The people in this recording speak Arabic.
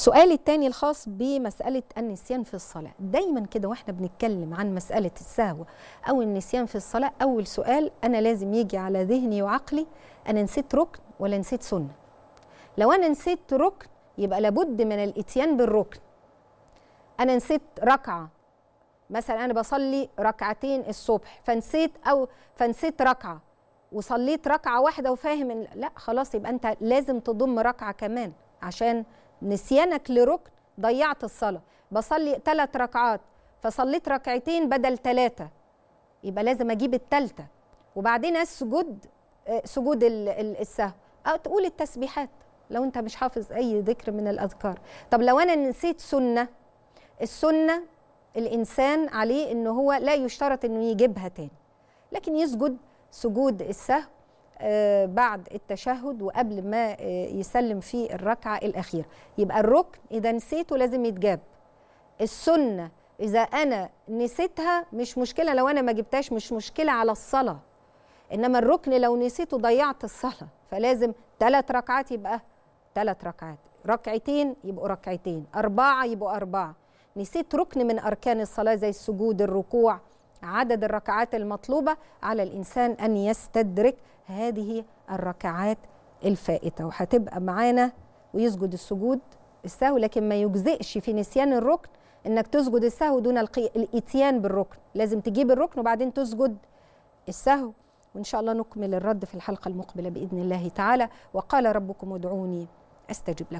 سؤالي الثاني الخاص بمسألة النسيان في الصلاة دايما كده واحنا بنتكلم عن مسألة السهو أو النسيان في الصلاة أول سؤال أنا لازم يجي على ذهني وعقلي أنا نسيت ركن ولا نسيت سنة لو أنا نسيت ركن يبقى لابد من الإتيان بالركن أنا نسيت ركعة مثلا أنا بصلي ركعتين الصبح فنسيت أو فنسيت ركعة وصليت ركعة واحدة وفاهم لا خلاص يبقى أنت لازم تضم ركعة كمان عشان نسيانك لركن ضيعت الصلاة بصلي ثلاث ركعات فصليت ركعتين بدل ثلاثة يبقى لازم أجيب الثالثة وبعدين السجود آه، سجود السهو أو تقول التسبيحات لو أنت مش حافظ أي ذكر من الأذكار طب لو أنا نسيت سنة السنة الإنسان عليه أنه هو لا يشترط أنه يجيبها تاني لكن يسجد سجود السهو آه، بعد التشهد وقبل ما آه، يسلم في الركعه الاخيره يبقى الركن اذا نسيته لازم يتجاب السنه اذا انا نسيتها مش مشكله لو انا ما جبتهاش مش مشكله على الصلاه انما الركن لو نسيته ضيعت الصلاه فلازم ثلاث ركعات يبقى ثلاث ركعات ركعتين يبقوا ركعتين أربعة يبقوا أربعة نسيت ركن من أركان الصلاة زي السجود الركوع عدد الركعات المطلوبة على الإنسان أن يستدرك هذه الركعات الفائتة وهتبقى معانا ويسجد السجود السهو لكن ما يجزئش في نسيان الركن انك تسجد السهو دون الاتيان بالركن لازم تجيب الركن وبعدين تسجد السهو وان شاء الله نكمل الرد في الحلقه المقبله باذن الله تعالى وقال ربكم ادعوني استجب لكم